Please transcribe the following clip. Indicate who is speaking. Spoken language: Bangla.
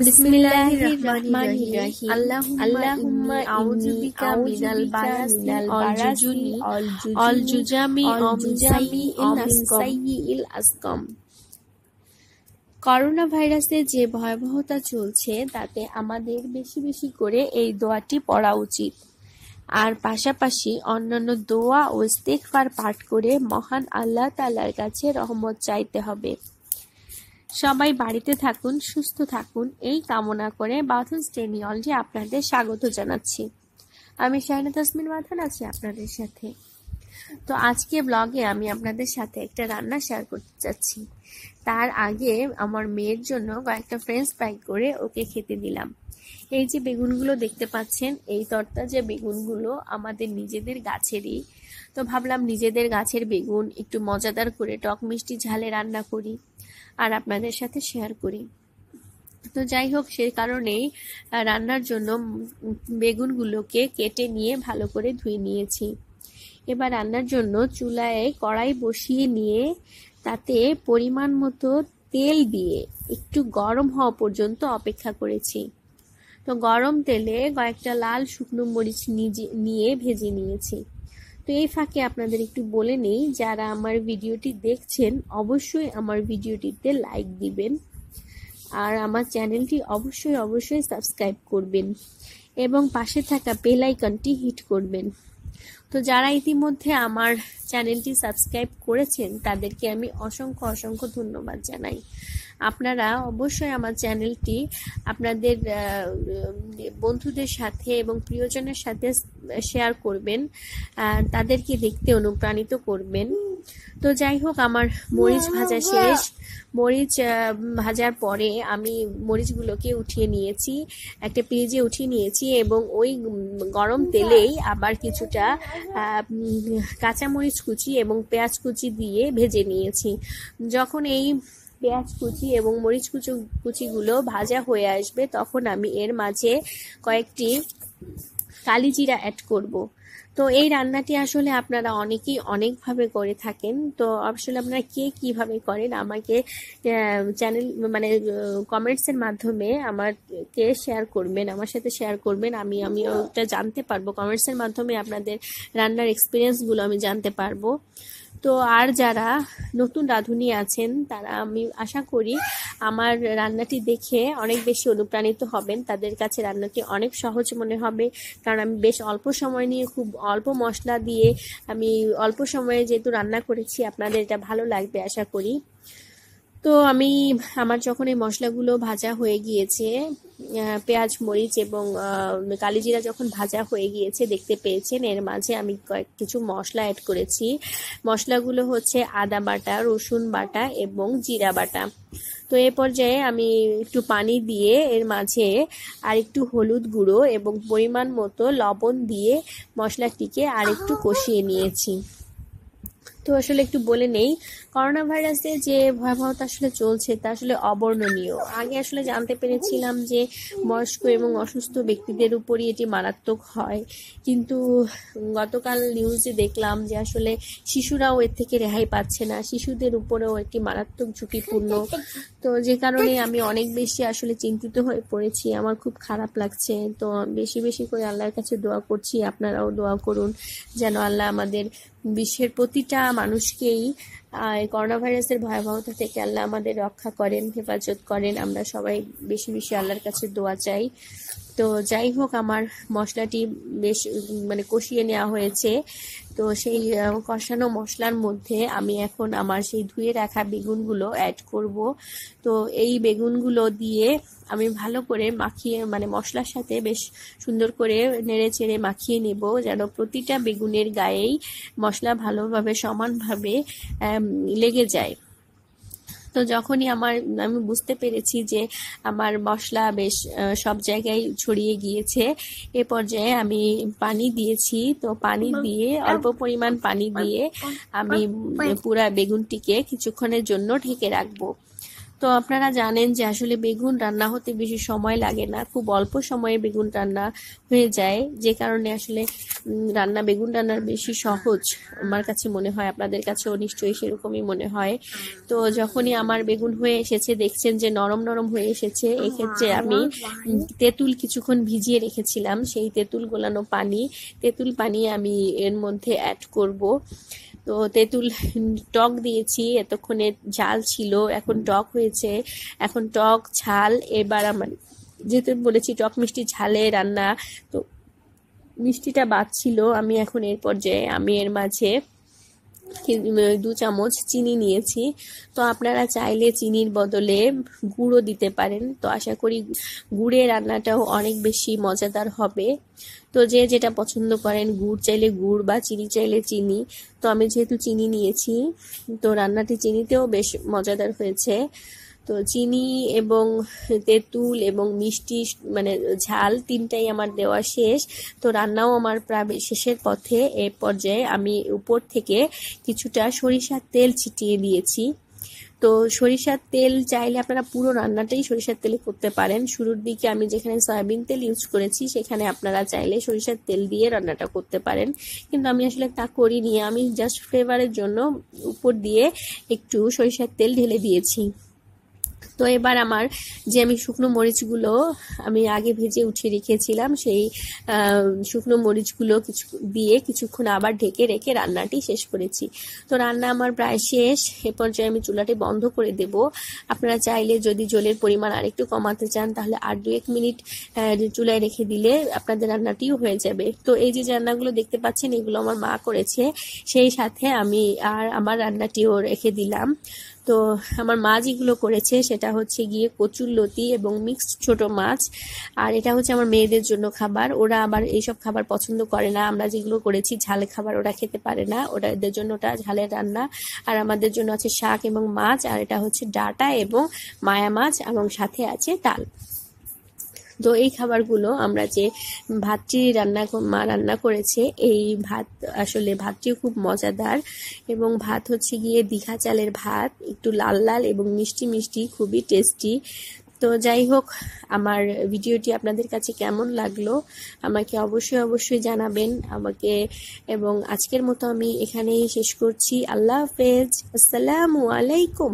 Speaker 1: করোনা ভাইরাসের যে ভয়াবহতা চলছে তাতে আমাদের বেশি বেশি করে এই দোয়াটি পড়া উচিত আর পাশাপাশি অন্যান্য দোয়া ও ইস্তেকফার পাঠ করে মহান আল্লাহ তালার কাছে রহমত চাইতে হবে সবাই বাড়িতে থাকুন সুস্থ থাকুন এই কামনা করে বাথুন স্টেনি আপনাদের স্বাগত জানাচ্ছি আমি শাহিনা তাসমিন বাথন আছি আপনাদের সাথে তো আজকে ব্লগে আমি আপনাদের সাথে একটা রান্না শেয়ার করতে চাচ্ছি তার আগে আমার মেয়ের জন্য কয়েকটা ফ্রেন্ডস প্যাক করে ওকে খেতে দিলাম এই যে বেগুনগুলো দেখতে পাচ্ছেন এই যে বেগুনগুলো আমাদের নিজেদের গাছেরই তো ভাবলাম নিজেদের গাছের বেগুন একটু মজাদার করে টক মিষ্টি ঝালে রান্না করি আর আপনাদের সাথে শেয়ার করি তো যাই হোক সে কারণেই রান্নার জন্য বেগুনগুলোকে কেটে নিয়ে ভালো করে ধুয়ে নিয়েছি এবার রান্নার জন্য চুলায় কড়াই বসিয়ে নিয়ে তাতে পরিমাণ মতো তেল দিয়ে একটু গরম হওয়া পর্যন্ত অপেক্ষা করেছি তো গরম তেলে কয়েকটা লাল শুকনো মরিচ নিজে নিয়ে ভেজে নিয়েছি তো এই ফাঁকে আপনাদের একটু বলে নেই যারা আমার ভিডিওটি দেখছেন অবশ্যই আমার ভিডিওটিতে লাইক দিবেন আর আমার চ্যানেলটি অবশ্যই অবশ্যই সাবস্ক্রাইব করবেন এবং পাশে থাকা বেলাইকনটি হিট করবেন তো যারা ইতিমধ্যে আমার চ্যানেলটি সাবস্ক্রাইব করেছেন তাদেরকে আমি অসংখ্য অসংখ্য ধন্যবাদ জানাই আপনারা অবশ্যই আমার চ্যানেলটি আপনাদের বন্ধুদের সাথে এবং প্রিয়জনের সাথে শেয়ার করবেন তাদেরকে দেখতে অনুপ্রাণিত করবেন তো যাই হোক আমার মরিচ ভাজা শেষ মরিচ ভাজার পরে আমি মরিচগুলোকে উঠিয়ে নিয়েছি একটা পেঁয়াজে উঠিয়ে নিয়েছি এবং ওই গরম তেলেই আবার কিছুটা কাঁচামরিচ কুচি এবং পেঁয়াজ কুচি দিয়ে ভেজে নিয়েছি যখন এই পেঁয়াজ কুচি এবং মরিচ কুচু কুচিগুলো ভাজা হয়ে আসবে তখন আমি এর মাঝে কয়েকটি কালিজিরা অ্যাড করব। তো এই রান্নাটি আসলে আপনারা অনেকেই অনেকভাবে করে থাকেন তো আসলে আপনারা কে কিভাবে করেন আমাকে চ্যানেল মানে কমেন্টসের মাধ্যমে আমার কে শেয়ার করবেন আমার সাথে শেয়ার করবেন আমি আমি ওটা জানতে পারবো কমেন্টসের মাধ্যমে আপনাদের রান্নার এক্সপিরিয়েন্সগুলো আমি জানতে পারবো তো আর যারা নতুন রাঁধুনি আছেন তারা আমি আশা করি আমার রান্নাটি দেখে অনেক বেশি অনুপ্রাণিত হবেন তাদের কাছে রান্নাটি অনেক সহজ মনে হবে কারণ আমি বেশ অল্প সময় নিয়ে খুব অল্প মশলা দিয়ে আমি অল্প সময়ে যেহেতু রান্না করেছি আপনাদের এটা ভালো লাগবে আশা করি তো আমি আমার যখন এই মশলাগুলো ভাজা হয়ে গিয়েছে পেঁয়াজ মরিচ এবং কালিজিরা যখন ভাজা হয়ে গিয়েছে দেখতে পেয়েছেন এর মাঝে আমি কয়েক কিছু মশলা অ্যাড করেছি মশলাগুলো হচ্ছে আদা বাটা রসুন বাটা এবং জিরা বাটা তো এ পর্যায়ে আমি একটু পানি দিয়ে এর মাঝে আর একটু হলুদ গুঁড়ো এবং পরিমাণ মতো লবণ দিয়ে মশলাটিকে আর একটু কষিয়ে নিয়েছি তো আসলে একটু বলে নেই করোনা ভাইরাসে যে ভয়াবহতা আসলে চলছে তা আসলে অবর্ণনীয় আগে আসলে জানতে পেরেছিলাম যে বয়স্ক এবং অসুস্থ ব্যক্তিদের উপরই এটি মারাত্মক হয় কিন্তু গতকাল নিউজে দেখলাম যে আসলে শিশুরাও এর থেকে রেহাই পাচ্ছে না শিশুদের উপরেও একটি মারাত্মক ঝুঁকিপূর্ণ তো যে কারণে আমি অনেক বেশি আসলে চিন্তিত হয়ে পড়েছি আমার খুব খারাপ লাগছে তো বেশি বেশি করে আল্লাহর কাছে দোয়া করছি আপনারাও দোয়া করুন যেন আল্লাহ আমাদের বিশ্বের প্রতিটা মানুষকেই করোনা ভাইরাসের ভয়াবহতা থেকে আল্লাহ আমাদের রক্ষা করেন হেফাজত করেন আমরা সবাই বেশি বেশি আল্লাহর কাছে দোয়া চাই তো যাই হোক আমার মশলাটি বেশ মানে কষিয়ে নেওয়া হয়েছে তো সেই কষানো মশলার মধ্যে আমি এখন আমার সেই ধুয়ে রাখা বেগুনগুলো অ্যাড করব তো এই বেগুনগুলো দিয়ে আমি ভালো করে মাখিয়ে মানে মশলার সাথে বেশ সুন্দর করে নেড়ে চেড়ে মাখিয়ে নেব যেন প্রতিটা বেগুনের গায়েই মশলা ভালোভাবে সমানভাবে লেগে যায় তো যখনই আমার আমি বুঝতে পেরেছি যে আমার মশলা বেশ সব জায়গায় ছড়িয়ে গিয়েছে এ পর্যায়ে আমি পানি দিয়েছি তো পানি দিয়ে অল্প পরিমাণ পানি দিয়ে আমি পুরা বেগুনটিকে কিছুক্ষণের জন্য ঢেকে রাখবো তো আপনারা জানেন যে আসলে বেগুন রান্না হতে বেশি সময় লাগে না খুব অল্প সময়ে বেগুন রান্না হয়ে যায় যে কারণে আসলে রান্না বেগুন রান্নার বেশি সহজ আমার কাছে মনে হয় আপনাদের কাছেও নিশ্চয়ই সেরকমই মনে হয় তো যখনই আমার বেগুন হয়ে এসেছে দেখছেন যে নরম নরম হয়ে এসেছে এক্ষেত্রে আমি তেঁতুল কিছুক্ষণ ভিজিয়ে রেখেছিলাম সেই তেঁতুল গোলানো পানি তেঁতুল পানি আমি এর মধ্যে অ্যাড করব তো তেঁতুল টক দিয়েছি এতক্ষণে ঝাল ছিল এখন টক হয়ে হয়েছে এখন টক ঝাল এবার আমার যেহেতু বলেছি টক মিষ্টি ঝালে রান্না তো মিষ্টিটা বাদ ছিল আমি এখন এর পর্যায়ে আমি এর মাঝে দু চামচ চিনি নিয়েছি তো আপনারা চাইলে চিনির বদলে গুঁড়ো দিতে পারেন তো আশা করি গুড়ে রান্নাটাও অনেক বেশি মজাদার হবে তো যে যেটা পছন্দ করেন গুড় চাইলে গুড় বা চিনি চাইলে চিনি তো আমি যেহেতু চিনি নিয়েছি তো রান্নাটি চিনিতেও বেশ মজাদার হয়েছে তো চিনি এবং তেঁতুল এবং মিষ্টি মানে ঝাল তিনটাই আমার দেওয়া শেষ তো রান্নাও আমার প্রায় শেষের পথে এ পর্যায়ে আমি উপর থেকে কিছুটা সরিষার তেল ছিটিয়ে দিয়েছি তো সরিষার তেল চাইলে আপনারা পুরো রান্নাটাই সরিষার তেলে করতে পারেন শুরুর দিকে আমি যেখানে সয়াবিন তেল ইউজ করেছি সেখানে আপনারা চাইলে সরিষার তেল দিয়ে রান্নাটা করতে পারেন কিন্তু আমি আসলে তা করিনি আমি জাস্ট ফ্লেভারের জন্য উপর দিয়ে একটু সরিষার তেল ঢেলে দিয়েছি তো এবার আমার যে আমি শুকনো মরিচগুলো আমি আগে ভেজে উঠিয়ে রেখেছিলাম সেই শুকনো মরিচগুলো কিছু দিয়ে কিছুক্ষণ আবার ঢেকে রেখে রান্নাটি শেষ করেছি তো রান্না আমার প্রায় শেষ এ পর্যায়ে আমি চুলাটি বন্ধ করে দেব আপনারা চাইলে যদি জলের পরিমাণ আরেকটু কমাতে চান তাহলে আর দু এক মিনিট চুলায় রেখে দিলে আপনাদের রান্নাটিও হয়ে যাবে তো এই যে রান্নাগুলো দেখতে পাচ্ছেন এগুলো আমার মা করেছে সেই সাথে আমি আর আমার রান্নাটিও রেখে দিলাম তো আমার মা যেগুলো করেছে সেটা হচ্ছে গিয়ে কচুর লতি এবং মিক্সড ছোট মাছ আর এটা হচ্ছে আমার মেয়েদের জন্য খাবার ওরা আবার এইসব খাবার পছন্দ করে না আমরা যেগুলো করেছি ঝাল খাবার ওরা খেতে পারে না ওরা এদের জন্য ওটা ঝালের রান্না আর আমাদের জন্য আছে শাক এবং মাছ আর এটা হচ্ছে ডাটা এবং মায়া মাছ এবং সাথে আছে তাল তো এই খাবারগুলো আমরা যে ভাতটি রান্না মা রান্না করেছে এই ভাত আসলে ভাতটিও খুব মজাদার এবং ভাত হচ্ছে গিয়ে দীঘা চালের ভাত একটু লাল লাল এবং মিষ্টি মিষ্টি খুবই টেস্টি তো যাই হোক আমার ভিডিওটি আপনাদের কাছে কেমন লাগলো আমাকে অবশ্যই অবশ্যই জানাবেন আমাকে এবং আজকের মতো আমি এখানেই শেষ করছি আল্লাহ হাফেজ আসসালামু আলাইকুম